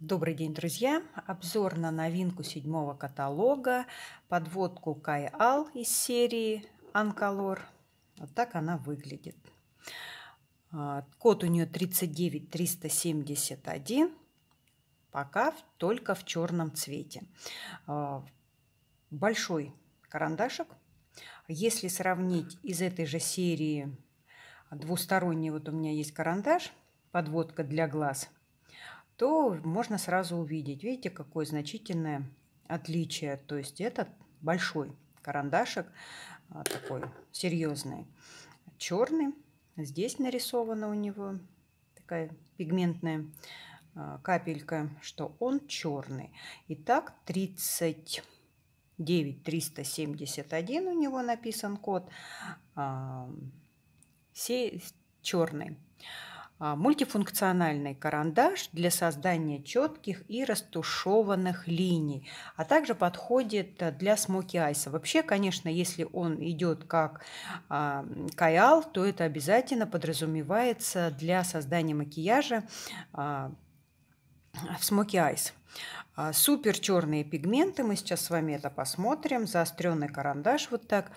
Добрый день, друзья! Обзор на новинку седьмого каталога, подводку Кайал из серии Анколор. Вот так она выглядит. А, код у нее 39371, пока только в черном цвете. А, большой карандашик. Если сравнить из этой же серии двусторонний, вот у меня есть карандаш, подводка для глаз – то можно сразу увидеть, видите, какое значительное отличие. То есть этот большой карандашик, а, такой серьезный, черный. Здесь нарисована у него такая пигментная а, капелька, что он черный. Итак, 30. 9371 у него написан код, все а, черный. А, мультифункциональный карандаш для создания четких и растушеванных линий, а также подходит э, для смоки айса. Вообще, конечно, если он идет как а, каял, то это обязательно подразумевается для создания макияжа а, в смоки айс. Супер черные пигменты, мы сейчас с вами это посмотрим. Заостренный карандаш вот так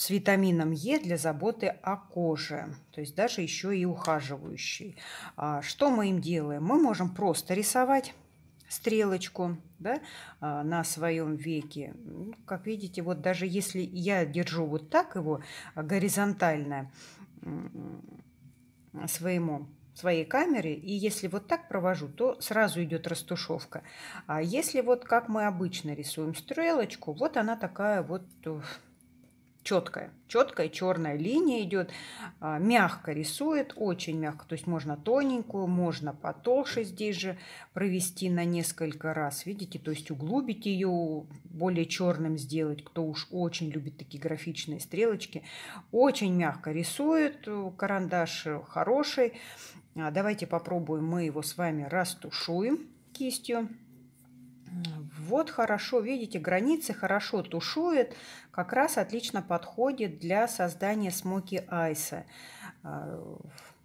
с витамином Е для заботы о коже, то есть даже еще и ухаживающий. А, что мы им делаем? Мы можем просто рисовать стрелочку да, а, на своем веке. Ну, как видите, вот даже если я держу вот так его а, горизонтально своему своей камере и если вот так провожу, то сразу идет растушевка. А если вот как мы обычно рисуем стрелочку, вот она такая вот э, четкая, четкая черная линия идет, а, мягко рисует, очень мягко, то есть можно тоненькую, можно потолще здесь же провести на несколько раз, видите, то есть углубить ее, более черным сделать, кто уж очень любит такие графичные стрелочки, очень мягко рисует, карандаш хороший, а, давайте попробуем мы его с вами растушуем кистью. Вот хорошо, видите, границы хорошо тушует, как раз отлично подходит для создания смоки айса э,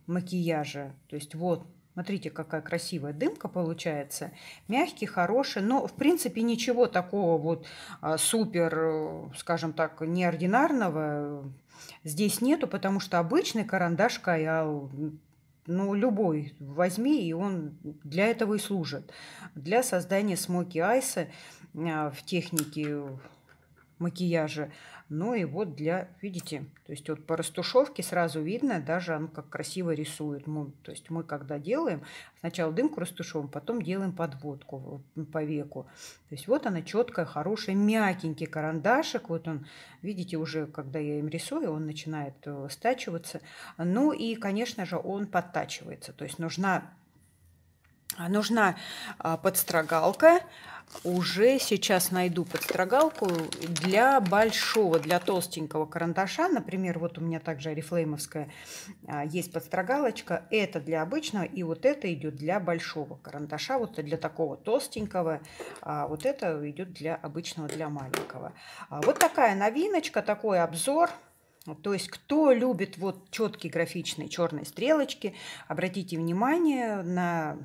макияжа. То есть вот, смотрите, какая красивая дымка получается. Мягкий, хороший, но в принципе ничего такого вот э, супер, э, скажем так, неординарного здесь нету, потому что обычный карандаш Каял ну, любой возьми, и он для этого и служит. Для создания смоки айса а, в технике макияжа. Ну и вот для, видите, то есть вот по растушевке сразу видно, даже оно как красиво рисует. Мы, ну, то есть мы когда делаем, сначала дымку растушевываем, потом делаем подводку по веку. То есть вот она четкая, хорошая, мягенький карандашик. Вот он, видите, уже когда я им рисую, он начинает э, стачиваться. Ну и, конечно же, он подтачивается. То есть нужна а нужна а, подстрогалка. Уже сейчас найду подстрогалку для большого, для толстенького карандаша. Например, вот у меня также орифлеймовская а, есть подстрогалочка. Это для обычного, и вот это идет для большого карандаша. Вот для такого толстенького, а вот это идет для обычного, для маленького. Вот такая новиночка, такой обзор. То есть, кто любит вот четкие графичные черные стрелочки, обратите внимание на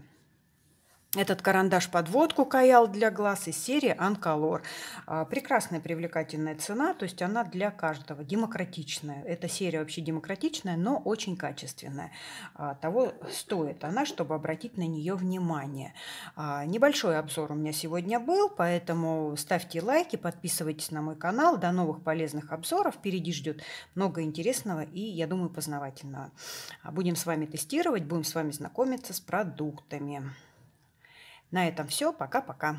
этот карандаш подводку каял для глаз из серии Анколор. А, прекрасная привлекательная цена, то есть она для каждого, демократичная. Эта серия вообще демократичная, но очень качественная. А, того стоит она, чтобы обратить на нее внимание. А, небольшой обзор у меня сегодня был, поэтому ставьте лайки, подписывайтесь на мой канал. До новых полезных обзоров. Впереди ждет много интересного и, я думаю, познавательного. Будем с вами тестировать, будем с вами знакомиться с продуктами. На этом все. Пока-пока.